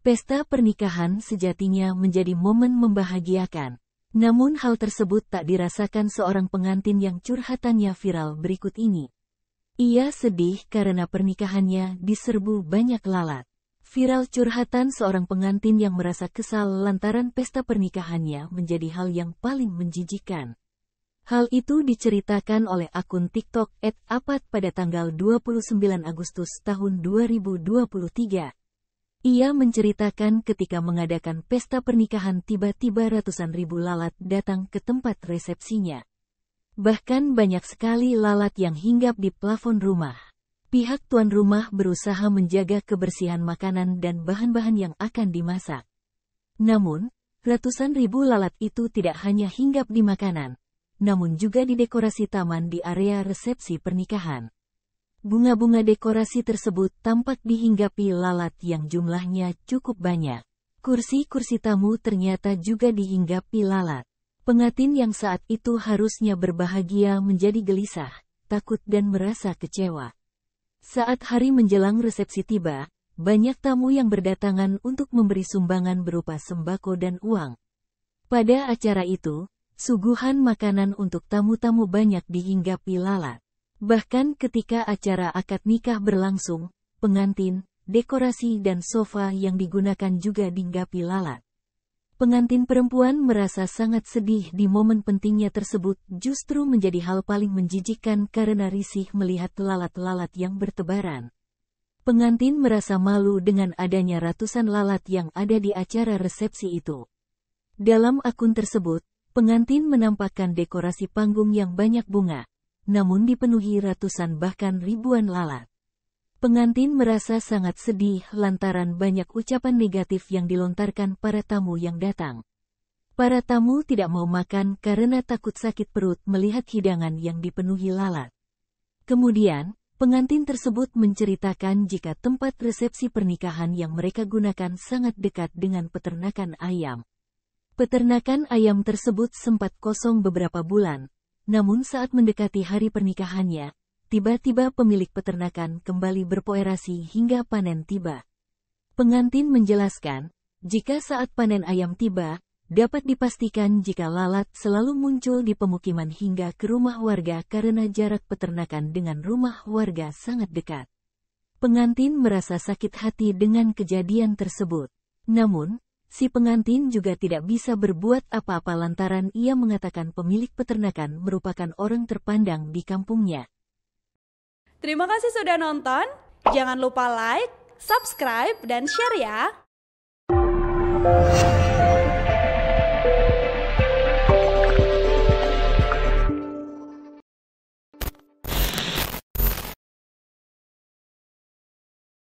Pesta pernikahan sejatinya menjadi momen membahagiakan. Namun hal tersebut tak dirasakan seorang pengantin yang curhatannya viral berikut ini. Ia sedih karena pernikahannya diserbu banyak lalat. Viral curhatan seorang pengantin yang merasa kesal lantaran pesta pernikahannya menjadi hal yang paling menjijikan. Hal itu diceritakan oleh akun TikTok @apat pada tanggal 29 Agustus tahun 2023. Ia menceritakan ketika mengadakan pesta pernikahan tiba-tiba ratusan ribu lalat datang ke tempat resepsinya. Bahkan banyak sekali lalat yang hinggap di plafon rumah. Pihak tuan rumah berusaha menjaga kebersihan makanan dan bahan-bahan yang akan dimasak. Namun, ratusan ribu lalat itu tidak hanya hinggap di makanan, namun juga di dekorasi taman di area resepsi pernikahan. Bunga-bunga dekorasi tersebut tampak dihinggapi lalat yang jumlahnya cukup banyak. Kursi-kursi tamu ternyata juga dihinggapi lalat. Pengantin yang saat itu harusnya berbahagia menjadi gelisah, takut dan merasa kecewa. Saat hari menjelang resepsi tiba, banyak tamu yang berdatangan untuk memberi sumbangan berupa sembako dan uang. Pada acara itu, suguhan makanan untuk tamu-tamu banyak dihinggapi lalat. Bahkan ketika acara akad nikah berlangsung, pengantin, dekorasi dan sofa yang digunakan juga dinggapi lalat. Pengantin perempuan merasa sangat sedih di momen pentingnya tersebut justru menjadi hal paling menjijikkan karena risih melihat lalat-lalat yang bertebaran. Pengantin merasa malu dengan adanya ratusan lalat yang ada di acara resepsi itu. Dalam akun tersebut, pengantin menampakkan dekorasi panggung yang banyak bunga, namun dipenuhi ratusan bahkan ribuan lalat. Pengantin merasa sangat sedih lantaran banyak ucapan negatif yang dilontarkan para tamu yang datang. Para tamu tidak mau makan karena takut sakit perut melihat hidangan yang dipenuhi lalat. Kemudian, pengantin tersebut menceritakan jika tempat resepsi pernikahan yang mereka gunakan sangat dekat dengan peternakan ayam. Peternakan ayam tersebut sempat kosong beberapa bulan, namun saat mendekati hari pernikahannya, tiba-tiba pemilik peternakan kembali berpoerasi hingga panen tiba. Pengantin menjelaskan, jika saat panen ayam tiba, dapat dipastikan jika lalat selalu muncul di pemukiman hingga ke rumah warga karena jarak peternakan dengan rumah warga sangat dekat. Pengantin merasa sakit hati dengan kejadian tersebut. Namun, Si pengantin juga tidak bisa berbuat apa-apa lantaran ia mengatakan pemilik peternakan merupakan orang terpandang di kampungnya. Terima kasih sudah nonton. Jangan lupa like, subscribe, dan share ya.